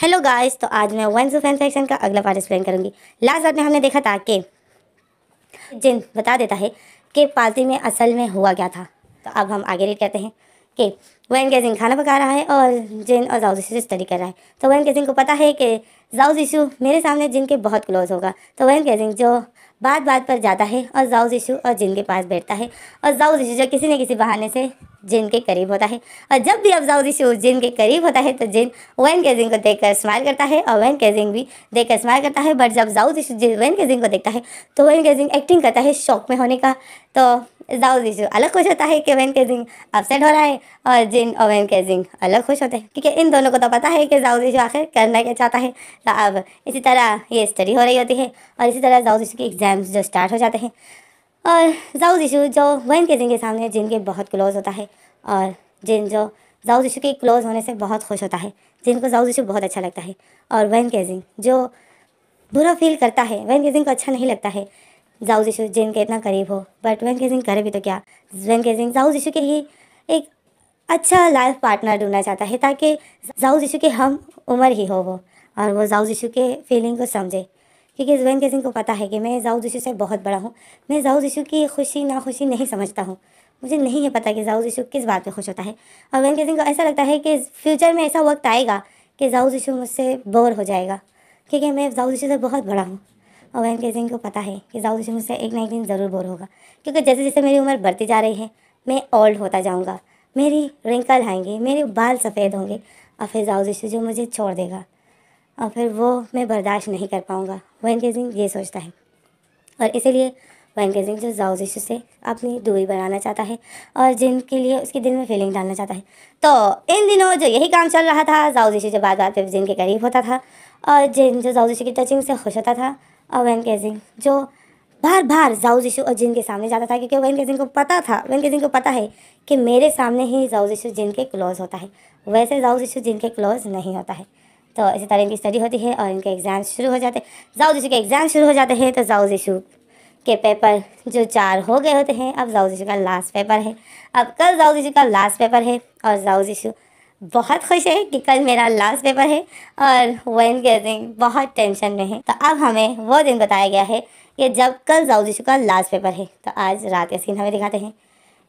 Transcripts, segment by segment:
hello guys तो आज मैं वन सो फैन का अगला पार्ट एक्सप्लेन करूँगी लास्ट बार में हमने देखा था कि जिन बता देता है कि पार्टी में असल में हुआ क्या था तो अब हम आगे रीड करते हैं कि वैन कैजिन खाना पका रहा है और जिन और जाउज इशू से स्टडी कर रहा है तो वैन कैजिन को पता है कि जाउज इशू मेरे सामने जिन के बहुत क्लोज होगा तो वैन कैजिन जो बात बात पर जाता है और जाऊज इशू और जिन के पास बैठता है और जाउज इशू जो किसी न किसी बहाने से जिन के करीब होता है और जब भी अफजाउ ऋषि उस जिन के करीब होता है तो जिन वैन कैजिंग को देखकर स्माइल करता है और वैन कैजिंग भी देखकर स्माइल करता है बट जब जाऊ ऋषि वैन कैजिंग को देखता है तो वैन कैजिंग एक्टिंग करता है शौक में होने का तो जाऊ ऋषि अलग खुश होता है कि वैन केजिंग अपसेट हो रहा है और जिन और वैन जिंग अलग खुश होते हैं ठीक है इन दोनों को तो पता है कि जाऊ ऋषि आखिर करना क्या चाहता है तो अब इसी तरह ये स्टडी हो रही होती है और इसी तरह जाऊ ऋषि के एग्ज़ाम्स जो स्टार्ट हो जाते हैं और जाउज इशू जो वैन के जिनके के सामने जिनके बहुत क्लोज होता है और जिन जो जाउज इशू के क्लोज होने से बहुत खुश होता है जिनको जाउज इशू बहुत अच्छा लगता है और वैन केजिंग जो बुरा फील करता है वैन केजिंग को अच्छा नहीं लगता है जाउज इशू जिन के इतना करीब हो बट वैन केजिंग करे भी तो क्या वैन केजिंग जाउज इशू के ही एक अच्छा लाइफ पार्टनर ढूंढना चाहता है ताकि जाउज इशू के हम उम्र ही हो वो और वो जाउज इशू के फीलिंग को समझे क्योंकि इस बहन के सिंह को पता है कि मैं जाऊद इशू से बहुत बड़ा हूँ मैं जाऊद इशू की खुशी ना खुशी नहीं समझता हूँ मुझे नहीं है पता कि जाऊद इशू किस बात पे खुश होता है और बहन के सिंह को ऐसा लगता है कि फ्यूचर में ऐसा वक्त आएगा कि जाऊद इशू मुझसे बोर हो जाएगा क्योंकि मैं जाऊद इशू से बहुत बड़ा हूँ और बहन के सिंह को पता है कि जाऊद इशू मुझसे एक ना एक दिन ज़रूर बोर होगा क्योंकि जैसे जैसे मेरी उम्र बढ़ती जा रही है मैं ओल्ड होता जाऊँगा मेरी रिंकल आएंगे मेरे बाल सफ़ेद होंगे और फिर जाऊद इशू जो मुझे छोड़ देगा और फिर वो मैं बर्दाश्त नहीं कर पाऊँगा वैन गेजिंग ये सोचता है और इसीलिए वैन गेजिंग जो जाओजिशु से अपनी दूरी बनाना चाहता है और जिनके लिए उसके दिल में फीलिंग डालना चाहता है तो इन दिनों जो यही काम चल रहा था जाओजिशु जो बार बार पर जिनके करीब होता था और जिन जो जाओजिशु की टचिंग से खुश होता था और वैन गेजिंग जो बार बार जाऊ जीशु और जिन के सामने जाता था क्योंकि वैन के को पता था वैन के को पता है कि मेरे सामने ही जाऊ जीशु जिन के क्लोज होता है वैसे जाऊ जीशु जिन के क्लोज नहीं होता है तो इसी तरह इनकी स्टडी होती है और इनके एग्ज़ाम शुरू हो जाते हैं जाउद के एग्ज़ाम शुरू हो जाते हैं तो जाऊ जिशु के पेपर जो चार हो गए होते हैं अब जाऊ इशू का लास्ट पेपर है अब कल जाऊ इशू का लास्ट पेपर है और जाऊ जिशु बहुत खुश है कि कल मेरा लास्ट पेपर है और वह इनके दिन बहुत टेंशन में है तो अब हमें वो दिन बताया गया है कि जब कल जाऊ जिशु का लास्ट पेपर है तो आज रात के सीन हमें दिखाते हैं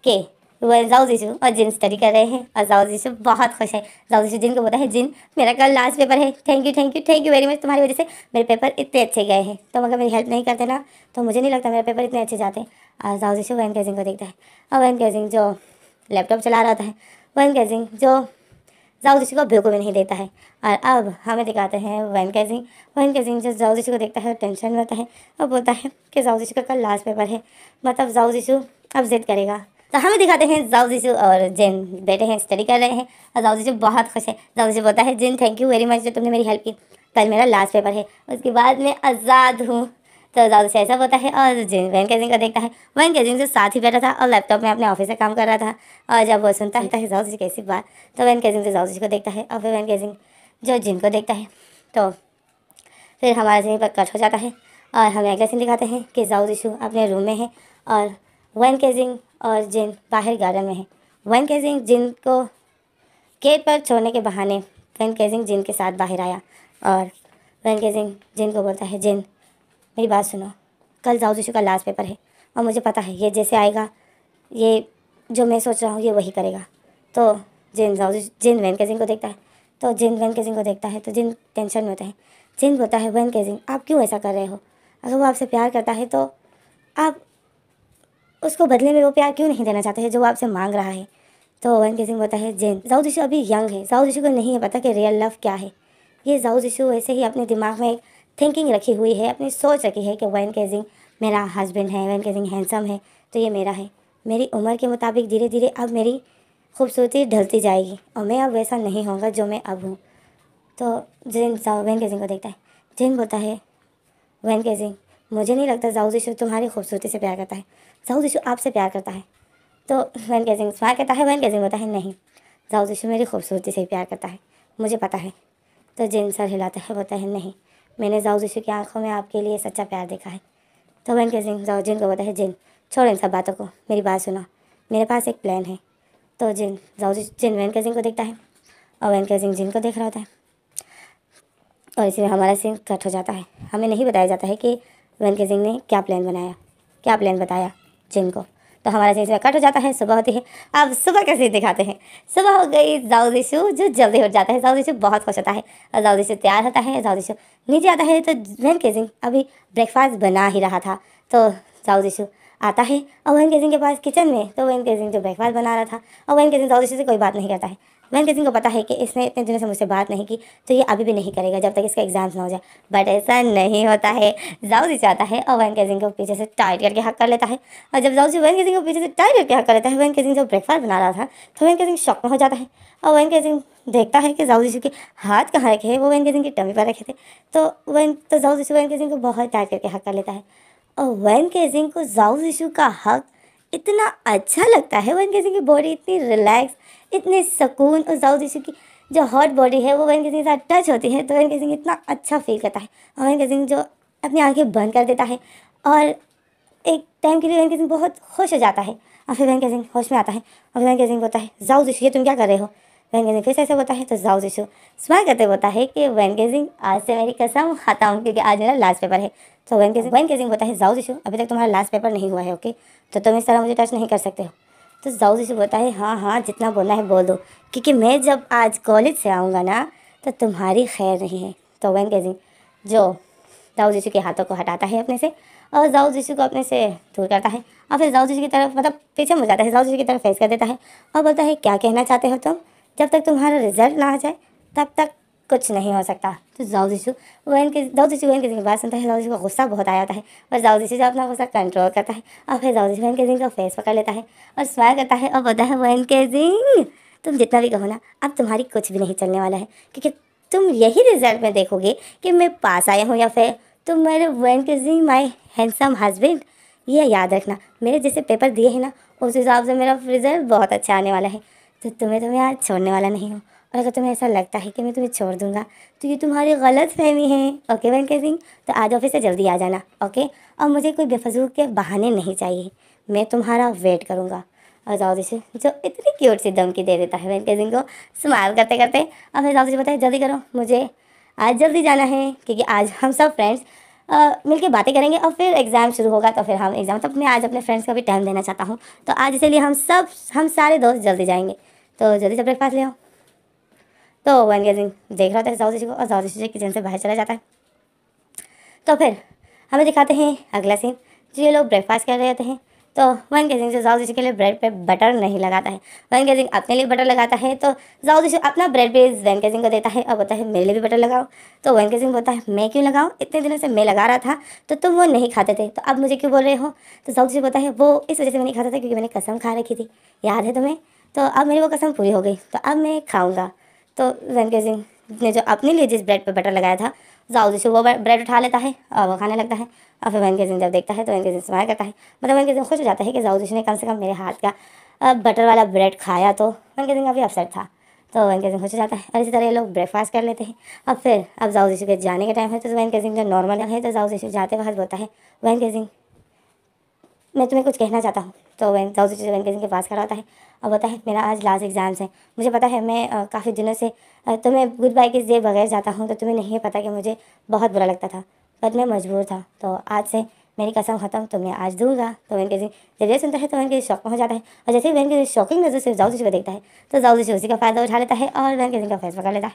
कि वो जाऊ यीशु और जिन स्टडी कर रहे हैं और जाऊ यीशु बहुत खुश है जाऊ जिन को बोला है जिन मेरा कल लास्ट पेपर है thank you thank you thank you very much तुम्हारी वजह से मेरे पेपर इतने अच्छे गए हैं तुम तो अगर मेरी हेल्प नहीं करते ना तो मुझे नहीं लगता मेरे पेपर इतने अच्छे जाते और जाऊ यीशु वैन कैजिंग को देखता है और वैन कैजिंग जो लैपटॉप चला रहा है वैन कैजिंग जो जाऊ जीशु को बिल्कुल भी नहीं देता है और अब हमें दिखाते हैं वैन कैजिंग वैन कैजिंग जो जाऊ जीशु को देखता है टेंशन में होता है और बोलता है कि जाऊ जीशु का कल लास्ट पेपर है मतलब जाऊ जीशु अब जिद करेगा तो हमें दिखाते हैं जाओ जीशू और जैन बैठे हैं स्टडी कर रहे हैं और जाओ जीशू बहुत खुश है जाओ जीशू बोलता है Jain thank you very much जो तुमने मेरी हेल्प की कल मेरा लास्ट पेपर है उसके बाद मैं आज़ाद हूँ तो जाओ ऐसा बोलता है और जैन वैन कैजिंग का देखता है वैन कैजिंग से साथ ही बैठा था और लैपटॉप में अपने ऑफिस से काम कर रहा था और जब वो सुनता है जाओ जीशू कैसी बात तो वैन कैजिंग से जाओ जीशू को देखता है और फिर वैन कैजिंग जो जिन को देखता है तो फिर हमारा जिन पर कट हो जाता है और हमें अगला सीन दिखाते हैं कि जाओ जीशू अपने रूम में है और वैन कैजिंग और जिन बाहर गार्डन में है वन सिंह जिन को केट पर छोड़ने के बहाने वन सिंह जिन के साथ बाहर आया और वन सिंह जिन को बोलता है जिन मेरी बात सुनो कल जाओ का लास्ट पेपर है और मुझे पता है ये जैसे आएगा ये जो मैं सोच रहा हूँ ये वही करेगा तो जिन जाओ जिन वैन सिंह को देखता है तो जिन वैन सिंह को देखता है तो जिन टेंशन में होता है जिन बोलता है वैन सिंह आप क्यों ऐसा कर रहे हो अगर वो आपसे प्यार करता है तो आप उसको बदले में वो प्यार क्यों नहीं देना चाहते हैं जो आपसे मांग रहा है तो के सिंह बोलता है जैन जाऊ जिशु अभी यंग है जाऊ जिशु को नहीं है पता कि रियल लव क्या है ये जाऊ जिशु ऐसे ही अपने दिमाग में एक थिंकिंग रखी हुई है अपनी सोच रखी है कि वैन सिंह मेरा हस्बैंड है वैन सिंह हैंडसम है तो ये मेरा है मेरी उम्र के मुताबिक धीरे धीरे अब मेरी खूबसूरती ढलती जाएगी और मैं अब वैसा नहीं होगा जो मैं अब हूँ तो जैन वैन सिंह को देखता है जैन बोलता है वैन सिंह मुझे नहीं लगता जाऊ जीशु तुम्हारी खूबसूरती से प्यार करता है जाऊ जीशु आपसे प्यार करता है तो वैन कैजिंग प्यार करता है वैन कैजिंग होता है नहीं जाऊ जीशु मेरी खूबसूरती से प्यार करता है मुझे पता है तो जिन सर हिलाता है बोलता है नहीं मैंने जाऊ जीशु की आंखों में आपके लिए सच्चा प्यार देखा है तो वैन कैजिंग जाऊ जिन को बोता है जिन छोड़ इन सब बातों को मेरी बात सुनो मेरे पास एक प्लान है तो जिन जाऊ जिन वैन कैजिंग को देखता है और वैन कैजिंग जिन को देख रहा होता है और इसमें हमारा सीन कट हो जाता है हमें नहीं बताया जाता है कि वन के सिंह ने क्या प्लान बनाया क्या प्लान बताया जिन को तो हमारा सिलसिला कट हो जाता है सुबह होती है अब सुबह का सीन दिखाते हैं सुबह हो गई जाऊदिशु जो जल्दी उठ जाता है जाऊदिशु बहुत खुश होता है और जाऊदिशु तैयार होता है जाऊदिशु नीचे आता है तो वैन सिंह अभी ब्रेकफास्ट बना ही रहा था तो जाऊदिशु आता है और वैन सिंह के पास किचन में तो वैन सिंह जो ब्रेकफास्ट बना रहा था और वैन सिंह जाऊदिशु से कोई बात नहीं करता है वेंकट किसी को पता है कि इसने इतने दिनों से मुझसे बात नहीं की तो ये अभी भी नहीं करेगा जब तक इसका एग्जाम्स ना हो जाए बट ऐसा नहीं होता है जाऊजी चाहता है और वैन सिंह को पीछे से टाइट करके हक कर लेता है और जब जाऊजी वैन सिंह को पीछे से टाइट करके हक कर लेता है वैन सिंह जब ब्रेकफास्ट बना रहा था तो वैन सिंह शौक में हो जाता है और वैन सिंह देखता है कि जाऊजी जी के हाथ कहाँ रखे हैं वो के सिंह की टमी पर रखे थे तो वैन तो जाऊजी जी वैन सिंह को बहुत टाइट करके हक कर लेता है और वैन सिंह को जाऊजी का हक इतना अच्छा लगता है वैन सिंह की बॉडी इतनी रिलैक्स इतने सुकून और साउथ एशिया की जो हॉट बॉडी है वो वैन के साथ टच होती है तो वैन के इतना अच्छा फील करता है और वैन के जो अपनी आंखें बंद कर देता है और एक टाइम के लिए वैन के बहुत खुश हो जाता है और फिर वैन के होश में आता है और वैन के बोलता है जाऊ जिशु ये तुम क्या कर रहे हो वैन गेजिंग फिर से ऐसे बोलता है तो जाऊ जिशु स्मार करते बोलता है कि वैन सिंह आज से मेरी कसम खाता हूँ क्योंकि आज मेरा लास्ट पेपर है तो वैन सिंह वैन सिंह बोलता है जाऊ जिशु अभी तक तुम्हारा लास्ट पेपर नहीं हुआ है ओके तो तुम इस तरह मुझे टच नहीं कर सकते हो तो जाऊ जी से बोलता है हाँ हाँ जितना बोलना है बोल दो क्योंकि मैं जब आज कॉलेज से आऊँगा ना तो तुम्हारी खैर नहीं है तो वैन कहती जो जाऊ जीशु के हाथों को हटाता है अपने से और जाऊ जीशु को अपने से दूर करता है और फिर जाऊ जीशु की तरफ मतलब पीछे मुड़ जाता है जाऊ जीशु की तरफ फेस कर देता है और बोलता है क्या कहना चाहते हो तुम जब तक तुम्हारा रिजल्ट ना आ जाए तब तक कुछ नहीं हो सकता तो जाऊ जीशु के इनके जाऊ के दिन बात सुनता है जाऊ का गुस्सा बहुत आ जाता है और जाऊ जीशु जो अपना गुस्सा कंट्रोल करता है और फिर जाऊ जीशु वह दिन का फेस पकड़ लेता है और स्मार करता है और बोलता है वह के दिन तुम जितना भी कहो ना अब तुम्हारी कुछ भी नहीं चलने वाला है क्योंकि तुम यही रिजल्ट में देखोगे कि मैं पास आया हूँ या फिर तुम मेरे वन के जी माई हैंडसम हस्बैंड ये याद रखना मेरे जैसे पेपर दिए हैं ना उस हिसाब से मेरा रिजल्ट बहुत अच्छा आने वाला है तो तुम्हें तो मैं आज छोड़ने वाला नहीं हूँ और अगर तुम्हें ऐसा लगता है कि मैं तुम्हें छोड़ दूंगा तो ये तुम्हारी गलत फहमी है ओके वेलके सिंह तो आज ऑफिस से जल्दी आ जाना ओके और मुझे कोई बेफजूल के बहाने नहीं चाहिए मैं तुम्हारा वेट करूँगा और जाओदी से जो इतनी क्यूट सी धमकी दे देता है वेलके सिंह को स्माइल करते करते और फिर से बताए जल्दी करो मुझे आज जल्दी जाना है क्योंकि आज हम सब फ्रेंड्स मिलके बातें करेंगे और फिर एग्ज़ाम शुरू होगा तो फिर हम एग्ज़ाम तब तो मैं आज अपने फ्रेंड्स को भी टाइम देना चाहता हूँ तो आज इसलिए हम सब हम सारे दोस्त जल्दी जाएंगे तो जल्दी से ब्रेकफास्ट ले आओ तो वन गेजिंग देख रहा था है को और साउथ शीशे किचन से बाहर चला जाता है तो फिर हमें दिखाते हैं अगला सीन जो ये लोग ब्रेकफास्ट कर रहे थे हैं तो वन गेजिंग जो जाओ के लिए ब्रेड पे बटर नहीं लगाता है वन गेजिंग अपने लिए बटर लगाता है तो जाओ अपना ब्रेड पे वन गेजिंग को देता है और बोलता है मेरे लिए भी बटर लगाओ तो वन गेजिंग बोलता है मैं क्यों लगाऊँ इतने दिनों से मैं लगा रहा था तो तुम वो नहीं खाते थे तो अब मुझे क्यों बोल रहे हो तो जाओ बोलता है वो इस वजह से मैं नहीं खाता था क्योंकि मैंने कसम खा रखी थी याद है तुम्हें तो अब मेरी वो कसम पूरी हो गई तो अब मैं खाऊँगा तो जनके सिंह ने जो अपने लिए जिस ब्रेड पर बटर लगाया था जाओ जिसे वो ब्रेड उठा लेता है और वो खाने लगता है और फिर वेनके सिंह जब देखता है तो वेनके सिंह स्माइल करता है मतलब वेनके सिंह खुश हो जाता है कि जाओ जिसे ने कम से कम मेरे हाथ का बटर वाला ब्रेड खाया तो वनके सिंह काफ़ी अपसेट था तो वनके सिंह खुश हो जाता है और इसी तरह ये लोग ब्रेकफास्ट कर लेते हैं अब फिर अब जाओ जिशु के जाने के टाइम है तो के सिंह जो नॉर्मल है तो जाओ जिशु जाते वक्त बोलता है वेनके सिंह मैं तुम्हें कुछ कहना चाहता हूँ तो वैन साउथ जो वैनकेशन के पास खड़ा होता है और होता है मेरा आज लास्ट एग्ज़ाम्स है मुझे पता है मैं काफ़ी दिनों से तो मैं गुड बाई किस जे बगैर जाता हूँ तो तुम्हें नहीं पता कि मुझे बहुत बुरा लगता था पर मैं मजबूर था तो आज से मेरी कसम खत्म तो मैं आज दूंगा तो वैन केसिंग जब ये सुनता है तो वैन के शौक में हो जाता है और जैसे ही वैन केसिंग शॉकिंग नज़र से जाऊ को देखता है तो जाऊसी उसी का फ़ायदा उठा लेता है और वैन केसिंग का फैसला पकड़ लेता है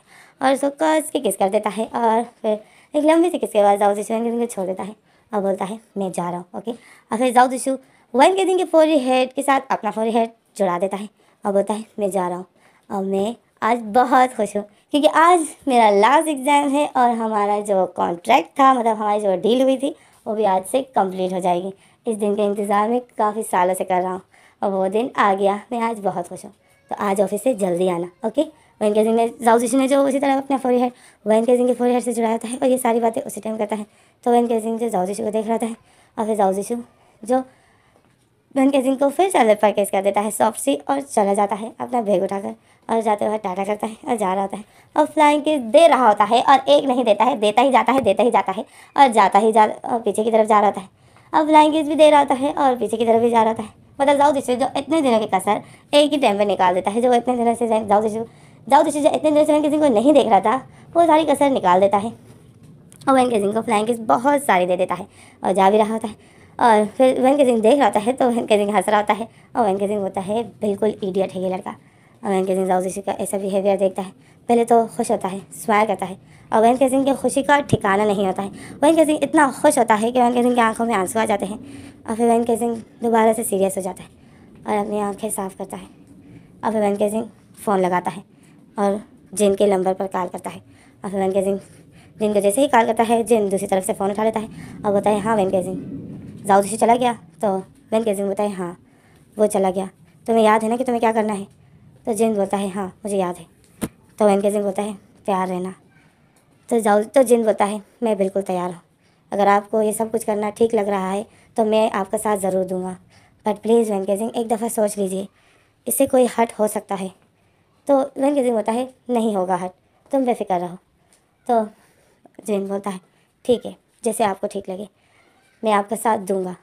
और उसको कस के किस कर देता है और फिर एक लंबी से किसके बाद जाऊसी वैन को छोड़ देता है और बोलता है मैं जा रहा हूँ ओके और फिर जाऊसी वन के दिन के फोर हेड के साथ अपना फोर हेड जुड़ा देता है और बोलता है मैं जा रहा हूँ और मैं आज बहुत खुश हूँ क्योंकि आज मेरा लास्ट एग्ज़ाम है और हमारा जो कॉन्ट्रैक्ट था मतलब हमारी जो डील हुई थी वो भी आज से कंप्लीट हो जाएगी इस दिन के इंतज़ार में काफ़ी सालों से कर रहा हूँ और वो दिन आ गया मैं आज बहुत खुश हूँ तो आज ऑफिस से जल्दी आना ओके वन केजिंग ने साउथ इशू ने जो उसी तरह अपना फोरी हेड वन दिन के फोरी हेड से जुड़ा होता है और ये सारी बातें उसी टाइम करता है तो वन केजिंग जो साउथ इशू को देख रहा है और फिर साउथ जो धन के सिंह को फिर से अलग परकेस कर देता है सॉफ्ट सी और चला जाता है अपना बैग उठाकर और जाते हुए टाटा करता है और जा रहा होता है और फ्लाइंग किस दे रहा होता है और एक नहीं देता है देता ही जाता है देता ही जाता है और जाता ही जा और पीछे की तरफ जा रहा होता है और फ्लाइंग किस भी दे रहा होता है और पीछे की तरफ भी जा रहा होता है मतलब जाओ दिशा जो इतने दिनों के कसर एक ही टाइम पर निकाल देता है जो इतने दिनों से जाओ दिशे जाओ दिशे जो इतने दिनों से किसी को नहीं देख रहा था वो सारी कसर निकाल देता है और वैन केसिंग को फ्लाइंग किस बहुत सारी दे देता है और जा भी रहा होता है और फिर वेंके सिंह देख रहा होता है तो वेंके सिंह हंस रहा होता है और वेंके सिंह होता है बिल्कुल इडियट है ये लड़का और वेंके सिंह राउजी का ऐसा बिहेवियर देखता है पहले तो खुश होता है स्माइल करता है और वेंके सिंह की खुशी का ठिकाना नहीं होता है वेंके सिंह इतना खुश होता है कि वेंके सिंह की आंखों में आंसू आ जाते हैं और फिर वेंके सिंह दोबारा से सीरियस हो जाता है और अपनी आंखें साफ करता है और फिर वेंके सिंह फ़ोन लगाता है और जिन के नंबर पर कॉल करता है और फिर वेंके सिंह जिन को जैसे ही कॉल करता है जिन दूसरी तरफ से फ़ोन उठा लेता है और बताए हाँ वेंके सिंह जाऊद से तो चला गया तो मैंने कैसे है हाँ वो चला गया तुम्हें याद है ना कि तुम्हें क्या करना है तो जिन बोलता है हाँ मुझे याद है तो मैंने कैसे बोलता है तैयार रहना तो जाऊद तो जिन बोलता है मैं बिल्कुल तैयार हूँ अगर आपको ये सब कुछ करना ठीक लग रहा है तो मैं आपका साथ ज़रूर दूंगा बट प्लीज़ वेंके सिंह एक दफ़ा सोच लीजिए इससे कोई हट हो सकता है तो वेंके सिंह बोलता है नहीं होगा हट तुम बेफिक्र रहो तो जिंद बोलता है ठीक है जैसे आपको ठीक लगे मैं आपका साथ दूंगा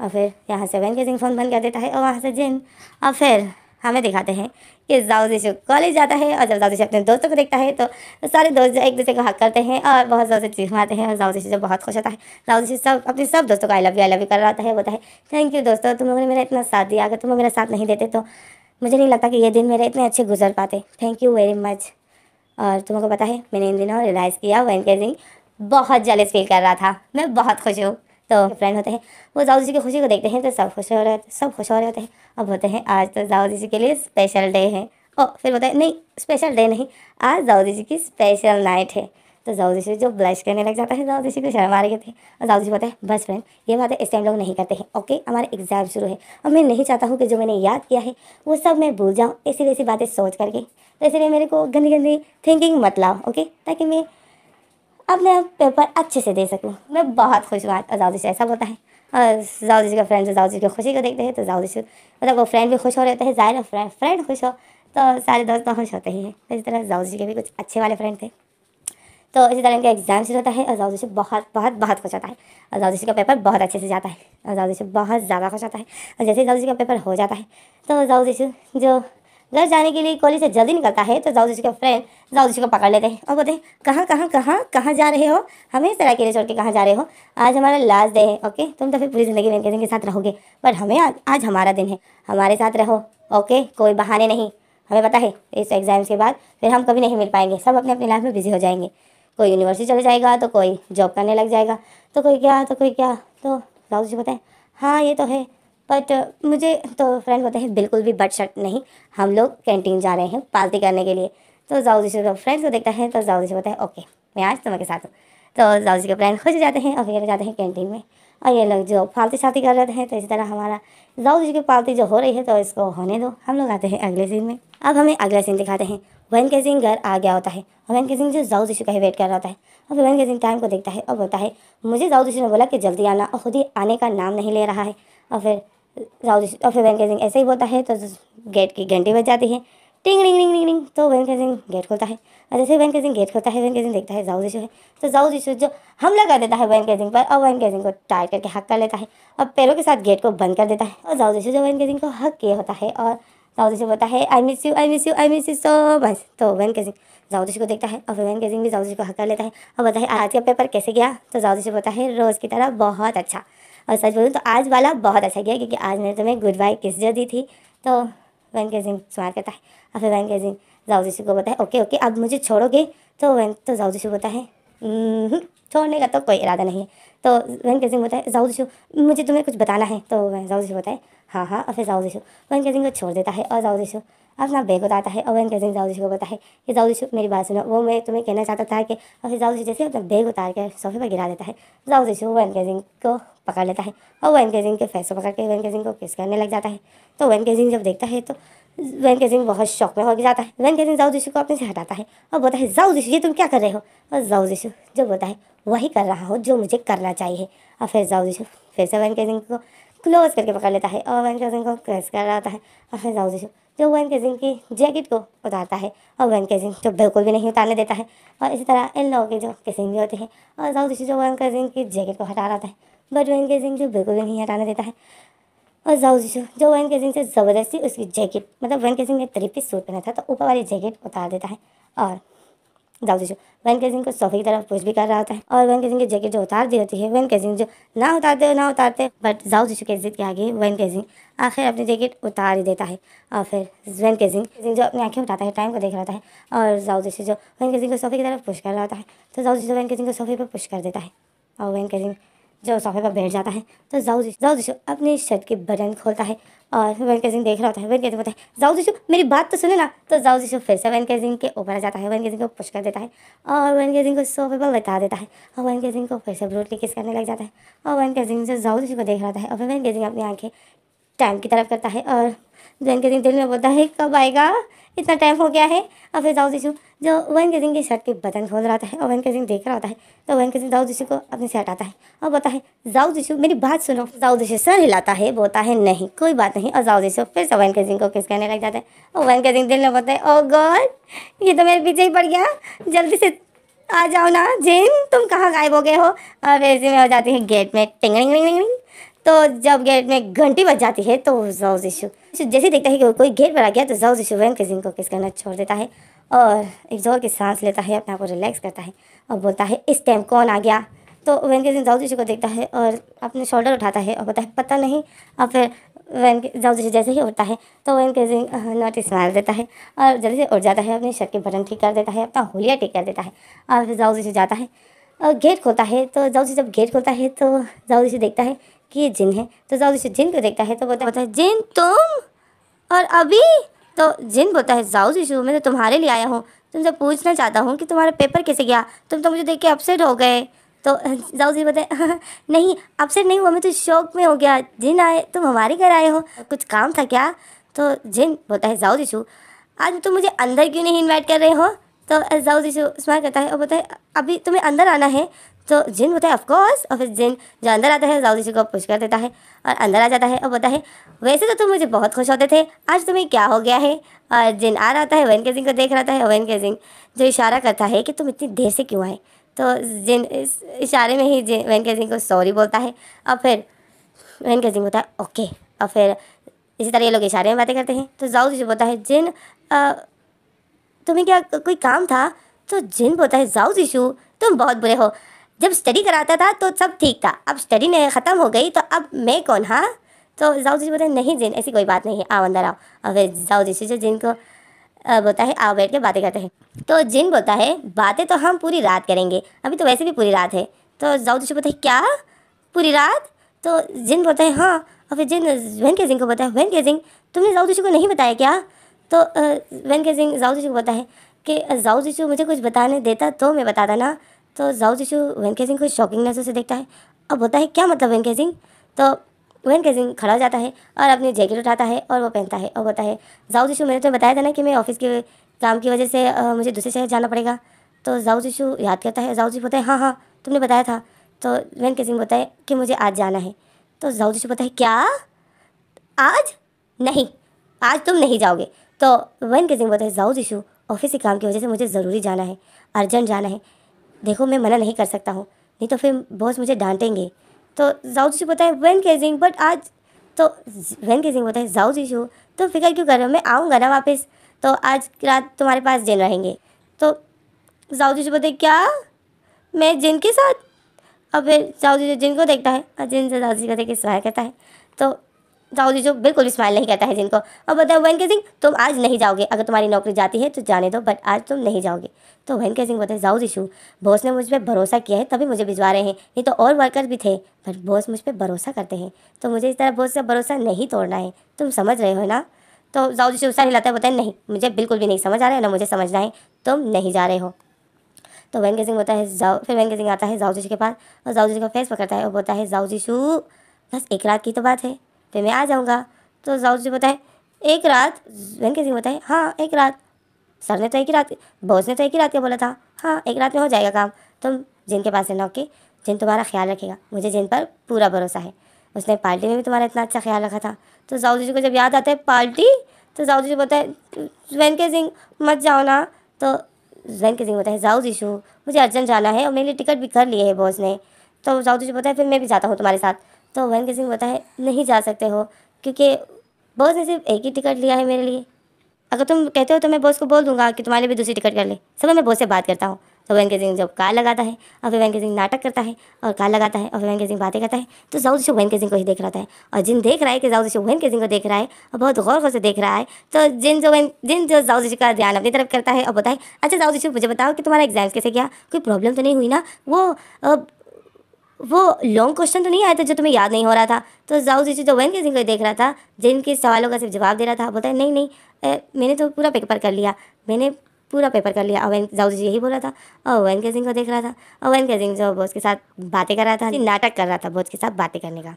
और फिर यहाँ से के सिंह फ़ोन बंद कर देता है और वहाँ से जिन और फिर हमें दिखाते हैं कि दाऊद यीशु कॉलेज जाता है और जब दाऊद अपने दोस्तों को देखता है तो सारे दोस्त एक दूसरे को हक करते हैं और बहुत ज्यादा से मारते हैं और दाऊद यीशु से बहुत खुश होता है दाऊद सब अपने सब दोस्तों को I love you I love you कर रहा है बोलता है थैंक यू दोस्तों तुम लोगों ने मेरा इतना साथ दिया अगर तुम लोग मेरा साथ नहीं देते तो मुझे नहीं लगता कि ये दिन मेरे इतने अच्छे गुजर पाते थैंक यू वेरी मच और तुमको पता है मैंने इन दिनों रियलाइज़ किया वैन सिंह बहुत जलस फील कर रहा था मैं बहुत खुश हूँ तो फ्रेंड होते हैं वो जाऊ जी की खुशी को देखते हैं तो सब खुश हो रहे होते सब खुश हो रहे होते हैं अब होते हैं आज तो जाऊ जी के लिए स्पेशल डे है और फिर होता है नहीं स्पेशल डे नहीं आज जाऊ जी की स्पेशल नाइट है तो जाऊदी जी जो ब्लश करने लग जाता है जाऊदी जी को शर्मा आ रही और है और जाऊदी हैं बस फ्रेंड ये बात है इस टाइम लोग नहीं करते हैं ओके हमारे एग्जाम शुरू है और मैं नहीं चाहता हूँ कि जो मैंने याद किया है वो सब मैं भूल जाऊँ ऐसी वैसी बातें सोच करके तो इसलिए मेरे को गंदी गंदी थिंकिंग मत लाओ ओके ताकि मैं अब मैं पेपर अच्छे से दे सकूँ मैं बहुत खुश हुआ और से ऐसा होता है और जी का फ्रेंड जाओ की खुशी को देखते हैं तो जाओ मतलब वो फ्रेंड भी खुश हो रहे हैं जाहिर फ्रेंड खुश हो तो सारे दोस्त तो खुश होते ही हैं इसी तरह जी के भी कुछ अच्छे वाले फ्रेंड थे तो इसी तरह इनका एग्ज़ाम शुरू होता है और जाऊदी से बहुत बहुत बहुत खुश होता है और जाऊदी जी का पेपर बहुत अच्छे से जाता है और जाऊदी से बहुत ज़्यादा खुश होता है और जैसे जाऊदी का पेपर हो जाता है तो जाऊदी जो घर जाने के लिए कॉलेज से जल्दी निकलता है तो जी के फ्रेंड जी को पकड़ लेते हैं और बोलते हैं कहाँ कहाँ कहाँ कहाँ जा रहे हो हमें इस तरह के लिए छोड़ के कहाँ जा रहे हो आज हमारा लास्ट डे है ओके तुम तो फिर पूरी ज़िंदगी में के साथ रहोगे बट हमें आज, आज हमारा दिन है हमारे साथ रहो ओके कोई बहाने नहीं हमें पता है इस एग्ज़ाम्स के बाद फिर हम कभी नहीं मिल पाएंगे सब अपने अपने लाइफ में बिज़ी हो जाएंगे कोई यूनिवर्सिटी चले जाएगा तो कोई जॉब करने लग जाएगा तो कोई क्या तो कोई क्या तो जाऊ जी बताएं हाँ ये तो है बट uh, मुझे तो फ्रेंड बोलते हैं बिल्कुल भी बट शर्ट नहीं हम लोग कैंटीन जा रहे हैं पार्टी करने के लिए तो जाऊजी से फ्रेंड्स को देखता है तो जाऊजी से बोलता है ओके मैं आज तुम्हारे साथ हूँ तो जाऊजी के फ्रेंड खुश जाते हैं और फिर जाते हैं कैंटीन में और ये लोग जो फालतू साथी कर रहे हैं तो इसी तरह हमारा जाऊजी की पालती जो हो रही है तो इसको होने दो हम लोग आते हैं अगले सीन में अब हमें अगला सीन दिखाते हैं वैन के सिंह घर आ गया होता है और वैन के सिंह जो जाऊ दिशु का ही वेट कर रहा होता है और वैन के सिंह टाइम को देखता है और बोलता है मुझे जाऊ जिशु ने बोला कि जल्दी आना और खुद ही आने का नाम नहीं ले रहा है और फिर और फिर वैन का ऐसे ही बोलता है तो गेट की घंटी बज जाती है ting ring ring ring ring तो वैन का गेट खोलता है और जैसे वैन का गेट खोलता है वैन का देखता है साउथ जीशु है तो साउथ जीशु जो हमला कर देता है वैन का पर और वैन का को टाइट करके हक कर लेता है और पैरों के साथ गेट को बंद कर देता है और साउथ जीशु जो वैन का को हक किया होता है और साउथ जीशु बोलता है I miss you I miss you I miss you so much तो वैन का साउथ जाऊदीशी को देखता है और वैन बहन भी साउथ भी को हक कर लेता है और बताए आज का पेपर कैसे गया तो जाऊदीशी बोलता है रोज़ की तरह बहुत अच्छा और सच बोलूँ तो आज वाला बहुत अच्छा गया क्योंकि आज मैंने तुम्हें गुड बाय किस जो दी थी तो वैन सिंह सुमार करता है और फिर वैन कैसिंग जाऊजीशु को बोलता है ओके ओके अब मुझे छोड़ोगे तो वैन तो जाऊजीशु बोलता है हम्म, छोड़ने का तो कोई इरादा नहीं है तो वैन सिंह बोलता है जाऊजीशु मुझे तुम्हें कुछ बताना है तो वैन जाऊजीशु बोलता है हाँ हाँ और फिर जाऊजीशु वैन कैसिंग को छोड़ देता है और जाऊजीशु अपना बैग बताता है और कहते सिंह जाऊ जी को बताता है कि जाऊ जी मेरी बात सुनो वो मैं तुम्हें कहना चाहता था कि और जाऊ जी जैसे अपना बैग उतार के सोफे पर गिरा देता है जाऊ जी वन केजिंग को पकड़ लेता है और वन सिंह के फैसो पकड़ के वन सिंह को किस करने लग जाता है तो वन जब देखता है तो वैन बहुत शौक में हो जाता है वैन सिंह जाऊ को अपने से हटाता है और बोलता है जाऊ ये तुम क्या कर रहे हो और जाऊ जो बोलता है वही कर रहा हो जो मुझे करना चाहिए और फिर जाऊ फिर से वैन सिंह को क्लोज करके पकड़ लेता है और वैन सिंह को क्रेस कर रहा है और फिर जाऊ जो वैन कैसिंग की जैकेट को उतारता है और वैन कैसिंग जो बिल्कुल भी नहीं उतारने देता है और इसी तरह इन लोगों के जो किसिंग भी होते हैं और साउथ ऋषि जो वैन कैसिंग की जैकेट को हटा रहा है बट वैन कैसिंग जो बिल्कुल भी नहीं हटाने देता है और जाऊ जिशो जो वैन कैजिंग से ज़बरदस्ती उसकी जैकेट मतलब वैन कैजिंग ने थ्री पीस सूट पहना था तो ऊपर वाली जैकेट उतार देता है और दाऊदी वैन कैसिंग को सोफे की तरफ पुश भी कर रहा होता है और वैन की जैकेट जो उतार दी होती है वैन केजिंग जो ना उतारते हो ना उतारते बट जाऊ जिसु की जिद के आगे वैन केजिंग आखिर अपनी जैकेट उतार ही देता है और फिर वैन जो अपनी आंखें उठाता है टाइम को देख रहा होता है और जाऊ जिसु जो वैन कैसिंग को सोफे की तरफ पुश कर रहा होता है तो जाऊ जिसु वैन कैसिंग को सोफे पर पुश कर देता है और वैन केजिंग जो सोफे पर बैठ जाता है तो जाऊ जिसु जाऊ अपनी शर्ट के बटन खोलता है और वन केजिंग देख रहा होता है वन केजिंग होता है जाउज मेरी बात तो सुने ना तो जाऊ इशू फिर से वन केजिंग के ऊपर आ जाता है वन केजिंग को पुश कर देता है और वन केजिंग को सो बता देता है और वन केजिंग को फिर से ब्रूटली किस करने लग जाता है और वन केजिंग से जाउज को देख रहा है और फिर वन केजिंग अपनी आँखें टाइम की तरफ करता है और वन केजिंग दिल में बोलता है कब आएगा इतना टाइम हो गया है और फिर दाऊद यीशु जो वन के सिंह के शर्ट के बटन खोल रहा है और वन के सिंह देख रहा होता है तो वन के सिंह दाऊद यीशु को अपने से हटाता है और बोलता है दाऊद यीशु मेरी बात सुनो दाऊद यीशु सर हिलाता है बोलता है नहीं कोई बात नहीं और दाऊद यीशु फिर से वन के सिंह को किस कहने लग जाता है और वन के सिंह दिल में बोलता है ओ oh गॉड ये तो मेरे पीछे ही पड़ गया जल्दी से आ जाओ ना जेन तुम कहाँ गायब हो गए हो और ऐसे में हो जाती है गेट में टिंग तो जब गेट में घंटी बज जाती है तो दाऊद यीशु जैसे देखता है कि कोई गेट पर आ गया तो जाओ शुभम के जिंग को किस करना छोड़ देता है और एक जोर की सांस लेता है अपने आप को रिलैक्स करता है और बोलता है इस टाइम कौन आ गया तो वैन के दिन जाऊ जी को देखता है और अपने शोल्डर उठाता है और बोलता है पता नहीं और फिर वैन के जाऊ जी जैसे ही उठता है तो वैन के नोट नॉट स्माइल देता है और जल्दी से उठ जाता है अपने शर्ट के बटन ठीक कर देता है अपना होलिया ठीक कर देता है और फिर जाऊ जी जाता है और गेट खोलता है तो जाऊ जब गेट खोलता है तो जाऊ जी देखता है कि ये जिन है तो जाऊद इसे जिन को देखता है तो बोलता है जिन तुम और अभी तो जिन बोलता है जाऊद इशू मैं तो तुम्हारे लिए आया हूँ तुमसे पूछना चाहता हूँ कि तुम्हारा पेपर कैसे गया तुम तो मुझे देख के अपसेट हो गए तो जाऊ जी बताए हाँ, हाँ, नहीं अपसेट नहीं हुआ मैं तो शौक में हो गया जिन आए तुम हमारे घर आए हो कुछ काम था क्या तो जिन बोलता है जाऊ जीशू आज तुम मुझे अंदर क्यों नहीं इन्वाइट कर रहे हो तो जाऊद जीशू स्मार करता है और बोलता है अभी तुम्हें अंदर आना है तो जिन होता है ऑफकोर्स और फिर जिन जो अंदर आता है जाऊदी जी को पुश कर देता है और अंदर आ जाता है और बोलता है वैसे तो तुम मुझे बहुत खुश होते थे आज तुम्हें क्या हो गया है और जिन आ रहा था है वैन के सिंह को देख रहा था है वैन के सिंह जो इशारा करता है कि तुम इतनी देर से क्यों आए तो जिन इस इशारे में ही जिन वैन के सिंह को सॉरी बोलता है और फिर वैन के सिंह बोलता है ओके और फिर इसी तरह ये लोग इशारे में बातें करते हैं तो जाऊदी जी बोलता है जिन तुम्हें क्या कोई काम था तो जिन बोलता है जाऊद जीशू तुम बहुत बुरे हो जब स्टडी कराता था तो सब ठीक था अब स्टडी नहीं ख़त्म हो गई तो अब मैं कौन हाँ तो जाओ जी बोलते नहीं जिन ऐसी कोई बात नहीं है आओ अंदर आओ और फिर जाओ जी से जिनको बोलता है आओ बैठ के बातें करते हैं तो जिन बोलता है बातें तो हम पूरी रात करेंगे अभी तो वैसे भी पूरी रात है तो जाओ जी बोलता है क्या पूरी रात तो जिन बोलता है हाँ और फिर जिन वैन सिंह को बताया वैन सिंह तुमने जाऊ जीशु को नहीं बताया क्या तो वैन केजिंग जाऊ जीशु को बताया कि जाऊ जीशु मुझे कुछ बताने देता तो मैं बताता ना तो जाऊ जीशु वेनके सिंह को शॉकिंग नजर से देखता है अब होता है क्या मतलब वेनके सिंह तो वेनके सिंह खड़ा हो जाता है और अपनी जैकेट उठाता है और वो पहनता है और बोलता है जाऊ जीशु मैंने तुम्हें बताया था ना कि मैं ऑफिस के काम की वजह से आ, मुझे दूसरे शहर जाना पड़ेगा तो जाऊ जीशु याद करता है जाऊ जीशु बोलता है हाँ हाँ तुमने बताया था तो वेनके सिंह बोलता है कि मुझे आज जाना है तो जाऊ जीशु बोलता है क्या आज नहीं आज तुम नहीं जाओगे तो वेनके सिंह बोलता है जाऊ जीशु ऑफिस के काम की वजह से मुझे ज़रूरी जाना है अर्जेंट जाना है देखो मैं मना नहीं कर सकता हूँ नहीं तो फिर बॉस मुझे डांटेंगे तो जाऊ जी बताए वेन केजिंग बट आज तो वेन केजिंग बताए जाऊ जी तो फिक्र क्यों कर रहे हो मैं आऊँगा ना वापस तो आज रात तुम्हारे पास जिन रहेंगे तो जाऊ जी बताए क्या मैं जिन के साथ अब फिर जाऊ जी जिन को देखता है और जिन से जाऊ जी को देखिए के करता है तो जाओ जो बिल्कुल भी स्माइल नहीं करता है जिनको और बताओ वैनके सिंह तुम आज नहीं जाओगे अगर तुम्हारी नौकरी जाती है तो जाने दो बट आज तुम नहीं जाओगे तो वैनके सिंह बताए जाओ शू बॉस ने मुझ पर भरोसा किया है तभी मुझे भिजवा रहे हैं नहीं तो और वर्कर्स भी थे बट बॉस मुझ पर भरोसा करते हैं तो मुझे इस तरह बॉस का भरोसा नहीं तोड़ना है तुम समझ रहे हो ना तो जाओ शू उसका हिलाता है बताए नहीं मुझे बिल्कुल भी नहीं समझ आ रहा है ना मुझे समझना है तुम नहीं जा रहे हो तो वैनके सिंह बोलता है जाओ फिर वैनके सिंह आता है जाओ जीशू के पास और जाओ जी का फेस पकड़ता है और बोलता है जाओ शू बस एक रात की तो बात है फिर मैं आ जाऊँगा तो साउस जी बताए एक रात वेंके सिंह बताए हाँ एक रात सर ने तो एक ही रात बॉस ने तो एक ही रात के बोला था हाँ एक रात में हो जाएगा काम तुम जिन के पास है ओके जिन तुम्हारा ख्याल रखेगा मुझे जिन पर पूरा भरोसा है उसने पार्टी में भी तुम्हारा इतना अच्छा ख्याल रखा था तो साउस जी को जब याद आता है पार्टी तो साउस जी बोलता है वेंके सिंह मत जाओ ना तो वेंके सिंह बताए जाओ जीशू मुझे अर्जेंट जाना है और मेरे लिए टिकट भी कर लिए है बॉस ने तो साउद जी बोलता है फिर मैं भी जाता हूँ तुम्हारे साथ तो महेंद्र सिंह बोलता है नहीं जा सकते हो क्योंकि बॉस ने सिर्फ एक ही टिकट लिया है मेरे लिए अगर तुम कहते हो तो मैं बॉस को बोल दूंगा कि तुम्हारे लिए भी दूसरी टिकट कर ले सब मैं बॉस से बात करता हूँ तो वेंकट सिंह जब कार लगाता है और फिर वेंकट सिंह नाटक करता है और कार लगाता है और फिर वेंकट सिंह बातें करता है तो जाऊद शो वेंकट सिंह को ही देख रहा है और जिन देख रहा है कि जाऊद शो के सिंह को देख रहा है और बहुत गौर गौर से देख रहा है तो जिन जो जिन जो जाऊद का ध्यान अपनी तरफ करता है और बताए अच्छा जाऊद शो मुझे बताओ कि तुम्हारा एग्जाम कैसे गया कोई प्रॉब्लम तो नहीं हुई ना वो वो लॉन्ग क्वेश्चन तो नहीं आया था जो तुम्हें याद नहीं हो रहा था तो जाऊ जी जो वैन के सिंह को देख रहा था जिनके सवालों का सिर्फ जवाब दे रहा था बोलता है नहीं नहीं ए, मैंने तो पूरा पेपर कर लिया मैंने पूरा पेपर कर लिया अवैन जाऊ जी यही बोल रहा था और वैन के सिंह को देख रहा था और वैन के सिंह जो बोस के साथ बातें कर रहा था नाटक कर रहा था बोस के साथ बातें करने का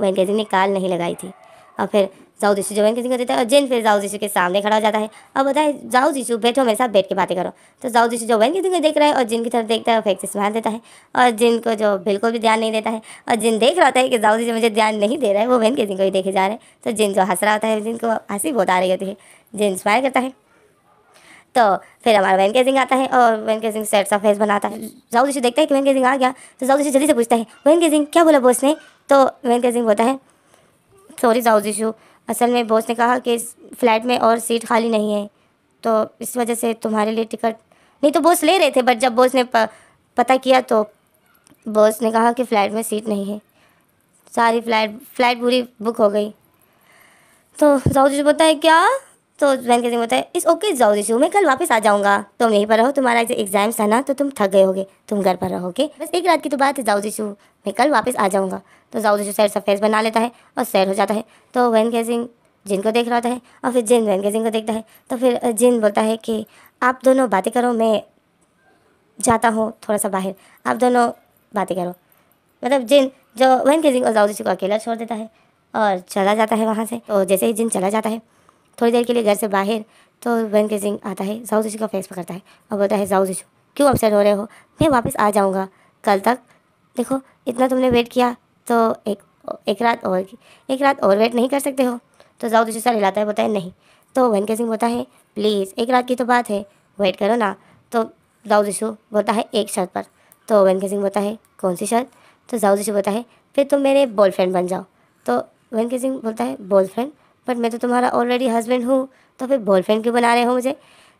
वैन के सिंह ने काल नहीं लगाई थी और फिर जाऊद यीशु जबैन किसी को देता है और जिन फिर जाऊद यीशु के सामने खड़ा हो जाता है और है जाऊद यीशु बैठो मेरे साथ बैठ के बातें करो तो जाऊद जो जबैन किसी को देख रहा है और जिनकी तरफ देखता है फेंक से स्मार देता है और जिनको जो बिल्कुल भी ध्यान नहीं देता है और जिन देख रहा होता है कि जाऊद यीशु मुझे ध्यान नहीं दे रहा है वो बहन किसी को ही देखे जा रहे हैं तो जिन जो हंस रहा होता है जिनको हंसी बहुत आ रही होती है जिन स्माइल करता है तो फिर हमारा वेनके सिंह आता है और वेनके सिंह सेट सा फेस बनाता है जाऊद यीशु देखता है कि वेनके सिंह आ गया तो जाऊद यीशु जल्दी से पूछता है वेनके सिंह क्या बोला बोस ने तो वेनके सिंह बोलता है सॉरी साउज इशू असल में बॉस ने कहा कि फ़्लैट फ्लाइट में और सीट खाली नहीं है तो इस वजह से तुम्हारे लिए टिकट नहीं तो बॉस ले रहे थे बट जब बॉस ने प, पता किया तो बॉस ने कहा कि फ्लैट में सीट नहीं है सारी फ्लाइट फ्लाइट पूरी बुक हो गई तो साउथ जी बोलता है क्या तो बहन कहते सिंह बोलता है इस ओके जाओ ऋषु मैं कल वापस आ जाऊँगा तुम यहीं पर रहो तुम्हारा एग्जाम्स था ना तो तुम थक गए होगे तुम घर पर रहोगे बस एक रात की तो बात है जाओ ऋषु मैं कल वापस आ जाऊँगा तो जाओ ऋषु सैर सा फेस बना लेता है और सैर हो जाता है तो बहन के सिंह जिन को देख रहा था है और फिर जिन बहन के सिंह को देखता है तो फिर जिन बोलता है कि आप दोनों बातें करो मैं जाता हूँ थोड़ा सा बाहर आप दोनों बातें करो मतलब जिन जो वहन के सिंह और जाओ को अकेला छोड़ देता है और चला जाता है वहाँ से तो जैसे ही जिन चला जाता है थोड़ी देर के लिए घर से बाहर तो वेंकर सिंह आता है जाऊ जिशु का फेस पकड़ता है और बोलता है जाऊ जिशु क्यों अपसेट हो रहे हो मैं वापस आ जाऊँगा कल तक देखो इतना तुमने वेट किया तो एक एक रात और एक रात और वेट नहीं कर सकते हो तो साउथ जिशु सर हिलाता है बोलता है नहीं तो वेंकर सिंह बोलता है प्लीज़ एक रात की तो बात है वेट करो ना तो दाऊद जिशु बोलता है एक शर्त पर तो वेंकर सिंह बोलता है कौन सी शर्त तो दाऊद जिशु बोलता है फिर तुम मेरे बॉयफ्रेंड बन जाओ तो वेंकर सिंह बोलता है बॉयफ्रेंड बट मैं तो तुम्हारा ऑलरेडी हस्बैंड हूँ तो फिर बॉयफ्रेंड क्यों बना रहे हो मुझे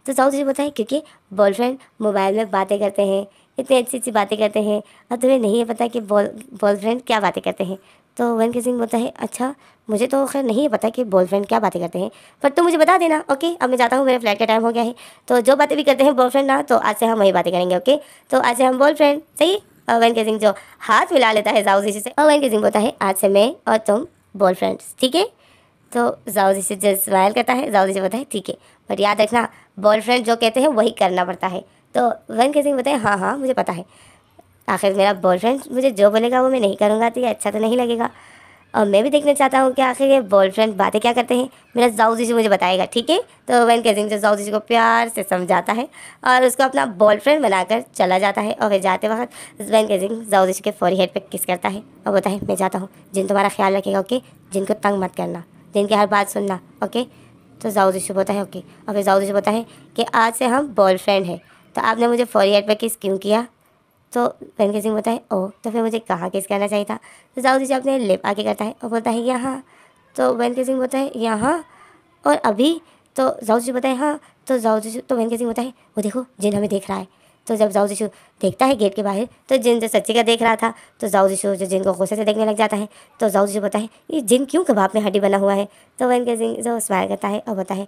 तो साउथ जी बताए क्योंकि बॉयफ्रेंड मोबाइल में बातें करते हैं इतनी अच्छी अच्छी बातें करते हैं और तुम्हें नहीं है पता कि बॉल बॉयफ्रेंड क्या बातें करते हैं तो वन के सिंह बोलता है अच्छा मुझे तो खैर नहीं है पता कि बॉयफ्रेंड क्या बातें करते हैं पर तुम मुझे बता देना ओके अब मैं जाता हूँ मेरे फ्लाइट का टाइम हो गया है तो जो बातें भी करते हैं बॉयफ्रेंड ना तो आज से हम वही बातें करेंगे ओके तो आज से हम बॉयफ्रेंड सही और वन के सिंह जो हाथ मिला लेता है जाऊ जी से और वन के सिंह बोलता है आज से मैं और तुम बॉयफ्रेंड्स ठीक है तो जाओजी से स्माइल करता है जाओजी से बताए ठीक है पर याद रखना बॉयफ्रेंड जो कहते हैं वही करना पड़ता है तो वन के सिंह बताए हाँ हाँ मुझे पता है आखिर मेरा बॉयफ्रेंड मुझे जो बोलेगा वो मैं नहीं करूँगा तो ये अच्छा तो नहीं लगेगा और मैं भी देखना चाहता हूँ कि आखिर ये बॉयफ्रेंड बातें क्या करते हैं मेरा जाऊजी जी मुझे बताएगा ठीक है तो वन कैसिंग जो जाऊजी जी को प्यार से समझाता है और उसको अपना बॉयफ्रेंड बनाकर चला जाता है और फिर जाते वक्त वैन कैसिंग जाऊजी जी के फौरी हेड पर किस करता है और बताए मैं जाता हूँ जिन तुम्हारा ख्याल रखेगा ओके जिनको तंग मत करना दिन की हर बात सुनना ओके तो जाऊ ऋषि बोलता है ओके ओके जाऊ ऋषि बोलता है कि आज से हम बॉयफ्रेंड हैं तो आपने मुझे फौरी एड पर किस क्यों किया तो वेंकट सिंह बोलता है ओ तो फिर मुझे कहाँ किस करना चाहिए था तो जाऊ ऋषि अपने लिप आके करता है और बोलता है यहाँ तो वेंकट सिंह बोलता है यहाँ और अभी तो जाऊ ऋषि बताए हाँ तो जाऊ ऋषि तो वेंकट सिंह बताए वो देखो जिन हमें देख रहा है तो जब जाऊ जिशु देखता है गेट के बाहर तो जिन जो सच्ची का देख रहा था तो जाऊ जिशु जो जिन को गुस्से से देखने लग जाता है तो जाऊ बता है ये जिन क्यों कबाब में हड्डी बना हुआ है तो वह इनके जिन जो स्मायल करता है और है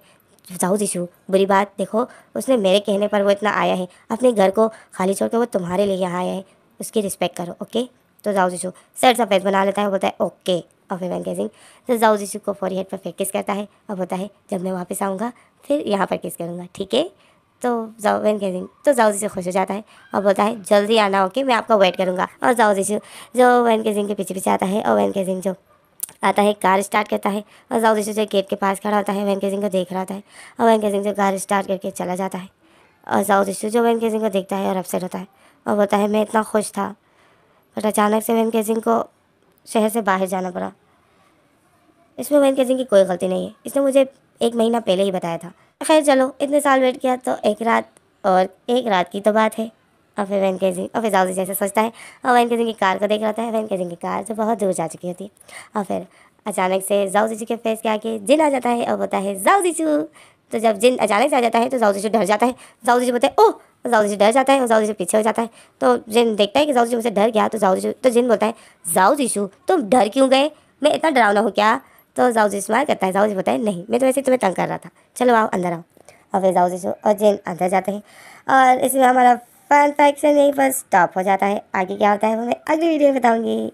जाऊ जिशु बुरी बात देखो उसने मेरे कहने पर वो इतना आया है अपने घर को खाली छोड़ कर वो तुम्हारे लिए यहाँ आया है उसकी रिस्पेक्ट करो ओके तो जाऊ जिशु सर सा फेस बना लेता है बोलता है ओके और फिर वैन कैसिंग तो जाऊ जिशु को फोरी हेड पर फिर किस करता है और बोलता है जब मैं वापस आऊँगा फिर यहाँ पर किस करूँगा ठीक है तो जाओवेन कह तो जाओ जी खुश हो जाता है और बोलता है जल्दी आना ओके मैं आपका वेट करूँगा और जाओ जी जो वैन के के पीछे पीछे आता है और वैन के जो आता है कार स्टार्ट करता है और जाओ जी जो गेट के पास खड़ा होता है वैन के को देख रहा होता है और वैन के जो कार स्टार्ट करके चला जाता है और जाओ जी जो वैन के को देखता है और अपसेट होता है और बोलता है मैं इतना खुश था बट अचानक से वैन के को शहर से बाहर जाना पड़ा इसमें वैन के की कोई गलती नहीं है इसने मुझे एक महीना पहले ही बताया था खैर चलो इतने साल वेट किया तो एक रात और एक रात की तो बात है और फिर वैन केजिंग और फिर जाउजी जैसे सोचता है और वैन केजिंग की कार को देख रहता है वैन केजिंग की कार तो बहुत दूर जा चुकी होती है और फिर अचानक से जी के फेस के आके जिन आ जाता है और बोलता है जाउजीचू तो जब जिन अचानक से आ जाता है तो जाउजीचू डर जाता है जी बोलते हैं ओह जी डर जाता है और जी पीछे हो जाता है तो जिन देखता है कि जी मुझसे डर गया तो जाउजीचू तो जिन बोलता है जाउजीचू तुम डर क्यों गए मैं इतना डरावना हूँ क्या तो जाऊज स्मार करता है जाऊज बताए नहीं मैं तो वैसे तुम्हें तंग कर रहा था चलो आओ अंदर आओ और फिर जाऊज और जेन अंदर जाते हैं और इसमें हमारा फन फैक्शन यहीं पर स्टॉप हो जाता है आगे क्या होता है वो मैं अगली वीडियो में बताऊँगी